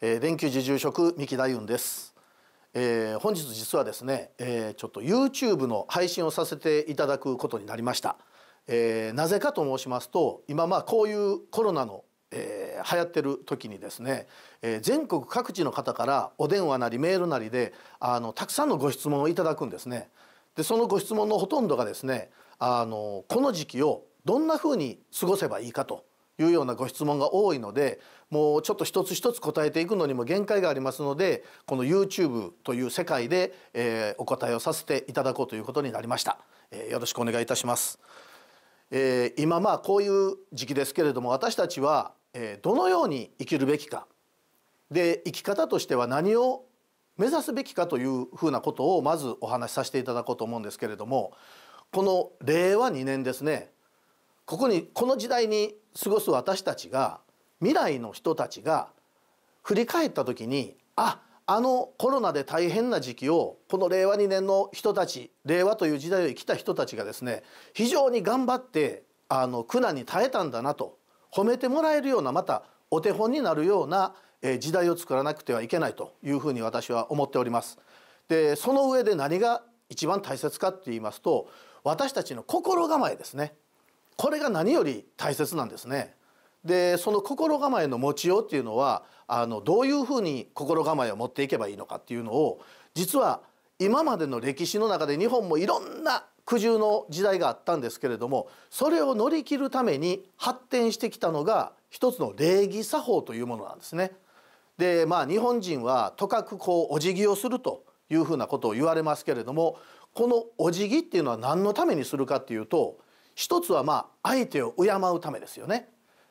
えー、電球自住職三木大雲です、えー、本日実はですね、えー、ちょっと YouTube の配信をさせていただくことになりました、えー、なぜかと申しますと今まあこういうコロナの、えー、流行ってる時にですね、えー、全国各地の方からお電話なりメールなりであのたくさんのご質問をいただくんですねでそのご質問のほとんどがですねあのこの時期をどんなふうに過ごせばいいかというようなご質問が多いのでもうちょっと一つ一つ答えていくのにも限界がありますのでこの YouTube という世界で、えー、お答えをさせていただこうということになりました、えー、よろしくお願いいたします、えー、今まあこういう時期ですけれども私たちは、えどのように生きるべきかで生き方としては何を目指すべきかというふうなことをまずお話しさせていただこうと思うんですけれどもこの令和2年ですねここにこの時代に過ごす私たちが未来の人たちが振り返った時にああのコロナで大変な時期をこの令和2年の人たち令和という時代を生きた人たちがですね非常に頑張ってあの苦難に耐えたんだなと褒めてもらえるようなまたお手本になるような時代を作らなくてはいけないというふうに私は思っております。でその上で何が一番大切かって言いますと私たちの心構えですねこれが何より大切なんですね。でその心構えの持ちようっていうのはあのどういうふうに心構えを持っていけばいいのかっていうのを実は今までの歴史の中で日本もいろんな苦渋の時代があったんですけれどもそれを乗り切るために発展してきたのが一つの礼儀作法というものなんですね。でまあ日本人はとかくこうお辞儀をするというふうなことを言われますけれどもこのお辞儀っていうのは何のためにするかっていうと一つはまあ相手を敬うためですよね。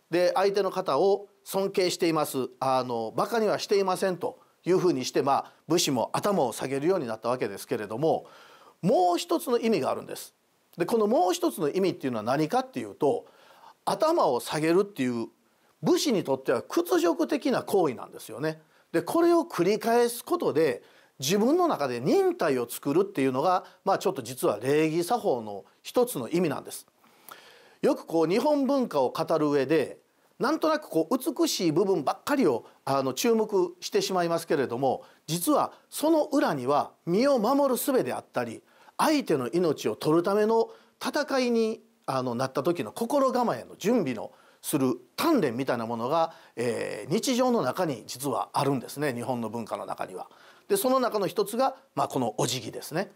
で相手の方を尊敬していますあのバカにはしていませんというふうにして、まあ、武士も頭を下げるようになったわけですけれどももう一つの意味があるんです。でこのもう一つの意味っていうのは何かっていうと頭を下げるっていう武士にとっては屈辱的な行為なんですよね。でこれを繰り返すことで自分の中で忍耐を作るっていうのが、まあ、ちょっと実は礼儀作法の一つの意味なんです。よくこう日本文化を語る上でなんとなくこう美しい部分ばっかりをあの注目してしまいますけれども実はその裏には身を守る術であったり相手の命を取るための戦いにあのなった時の心構えの準備のする鍛錬みたいなものが、えー、日常の中に実はあるんですね日本の文化の中には。でその中の一つが、まあ、このお辞儀ですね。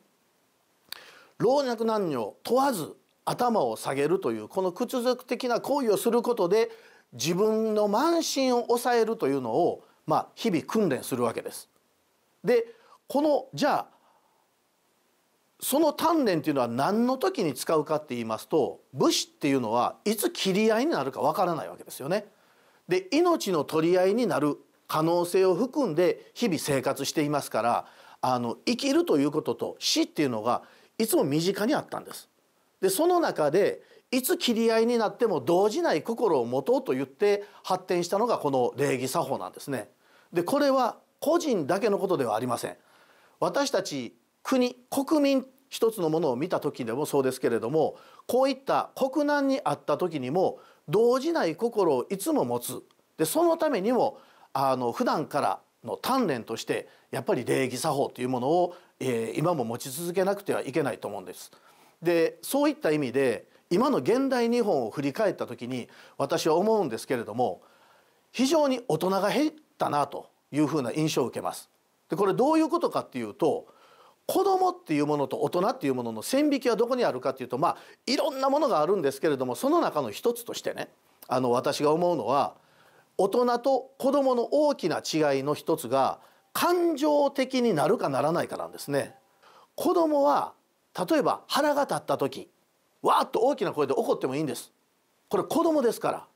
老若男女問わず頭を下げるというこの屈辱的な行為をすることで自分の慢心を抑えるというのを、まあ、日々訓練するわけです。でこのじゃあその鍛錬というのは何の時に使うかって言いますと武士っていうのはいつ切り合いになるかわからないわけですよね。で命の取り合いになる可能性を含んで日々生活していますからあの生きるということと死っていうのがいつも身近にあったんです。でその中でいつ切り合いになっても動じない心を持とうと言って発展したのがこの礼儀作法なんですね。でこれは個人だけのことではありません。私たち国国民一つのものを見た時でもそうですけれどもこういった国難にあった時にも動じない心をいつも持つでそのためにもあの普段からの鍛錬としてやっぱり礼儀作法というものを、えー、今も持ち続けなくてはいけないと思うんです。でそういった意味で今の現代日本を振り返った時に私は思うんですけれども非常に大人が減ったなというふうな印象を受けます。でこれどういうことかっていうと子供っていうものと大人っていうものの線引きはどこにあるかっていうとまあいろんなものがあるんですけれどもその中の一つとしてねあの私が思うのは大人と子供の大きな違いの一つが感情的になるかならないかなんですね。子供は例えば腹が立った時わーっと大きな声で怒ってもいいんですこれ子供ですから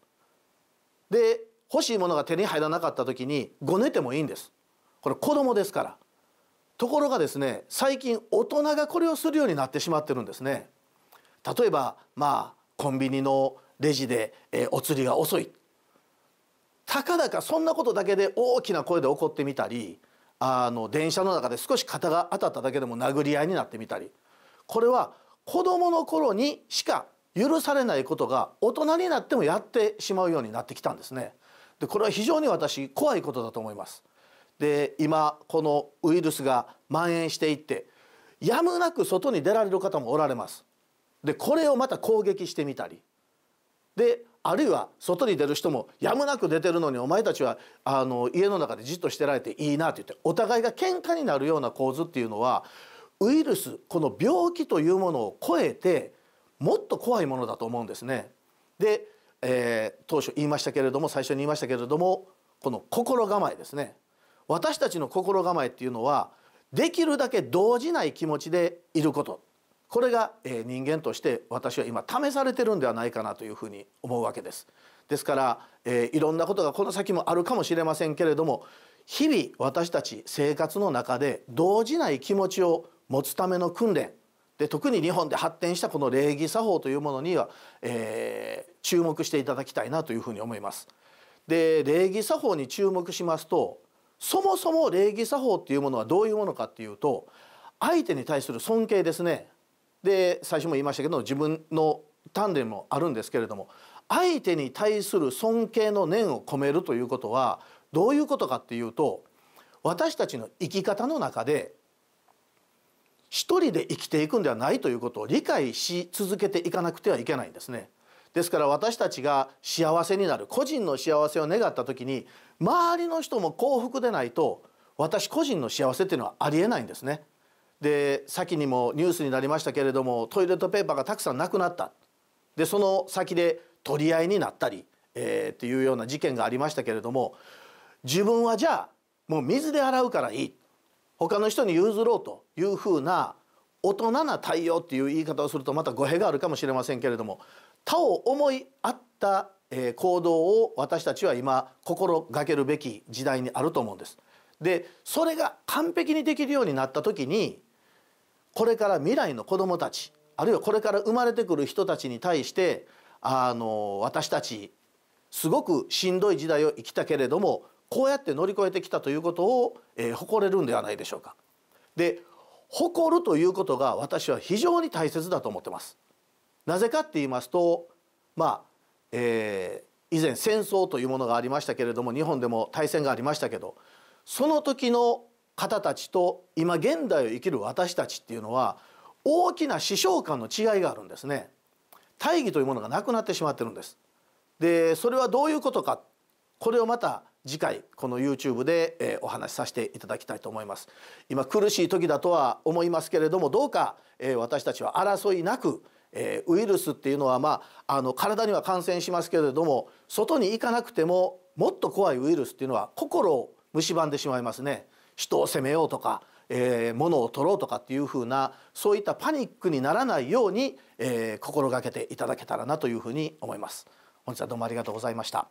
で欲しいものが手に入らなかった時にごねてもいいんですこれ子供ですからところがですね最近大人がこれをするようになってしまってるんですね例えばまあコンビニのレジで、えー、お釣りが遅いたかだかそんなことだけで大きな声で怒ってみたりあの電車の中で少し肩が当たっただけでも殴り合いになってみたりこれは子どもの頃にしか許されないことが大人になってもやってしまうようになってきたんですね。でこれは非常に私怖いことだと思います。で今このウイルスが蔓延していってやむなく外に出られる方もおられます。でこれをまた攻撃してみたりであるいは外に出る人もやむなく出てるのにお前たちはあの家の中でじっとしてられていいなって言ってお互いが喧嘩になるような構図っていうのはウイルスこの病気というものを超えてもっと怖いものだと思うんですね。で、えー、当初言いましたけれども最初に言いましたけれどもこの心構えですね私たちの心構えっていうのはできるだけ動じない気持ちでいることこれが、えー、人間として私は今試されてるんではないかなというふうに思うわけです。ですから、えー、いろんなことがこの先もあるかもしれませんけれども日々私たち生活の中で動じない気持ちを持つための訓練で特に日本で発展したこの礼儀作法というものには、えー、注目していただきたいなというふうに思います。で礼儀作法に注目しますとそもそも礼儀作法っていうものはどういうものかっていうと相手に対する尊敬ですね。で最初も言いましたけど自分の鍛錬もあるんですけれども相手に対する尊敬の念を込めるということはどういうことかっていうと私たちの生き方の中で一人で生きていくんではないということを理解し続けていかなくてはいけないんですね。ですから私たちが幸せになる個人の幸せを願った時に周りの人も幸福でないと私個人の幸せっていうのはありえないんですね。で先にもニュースになりましたけれどもトイレットペーパーがたくさんなくなったでその先で取り合いになったり、えー、っていうような事件がありましたけれども自分はじゃあもう水で洗うからいい他の人に譲ろうというふうな大人な対応っていう言い方をするとまた語弊があるかもしれませんけれども他を思い合った行動を私たちは今心がけるべき時代にあると思うんです。でそれが完璧にできるようになった時にこれから未来の子どもたちあるいはこれから生まれてくる人たちに対してあの私たちすごくしんどい時代を生きたけれどもこうやって乗り越えてきたということを、えー、誇れるんではないでしょうか。で誇るということが私は非常に大切だと思ってます。なぜかって言いますとまあ、えー、以前戦争というものがありましたけれども日本でも大戦がありましたけどその時の方たちと今現代を生きる私たちっていうのは大きな師匠観の違いがあるんですね。大義というものがなくなってしまってるんです。でそれはどういうことかこれをまた次回この YouTube で、えお話しさせていただきたいと思います今苦しい時だとは思いますけれどもどうか、え私たちは争いなく、えウイルスっていうのはまああの体には感染しますけれども外に行かなくてももっと怖いウイルスっていうのは心を蝕んでしまいますね人を責めようとか、えー、物を取ろうとかっていうふうなそういったパニックにならないように、えー、心がけていただけたらなというふうに思います本日はどうもありがとうございました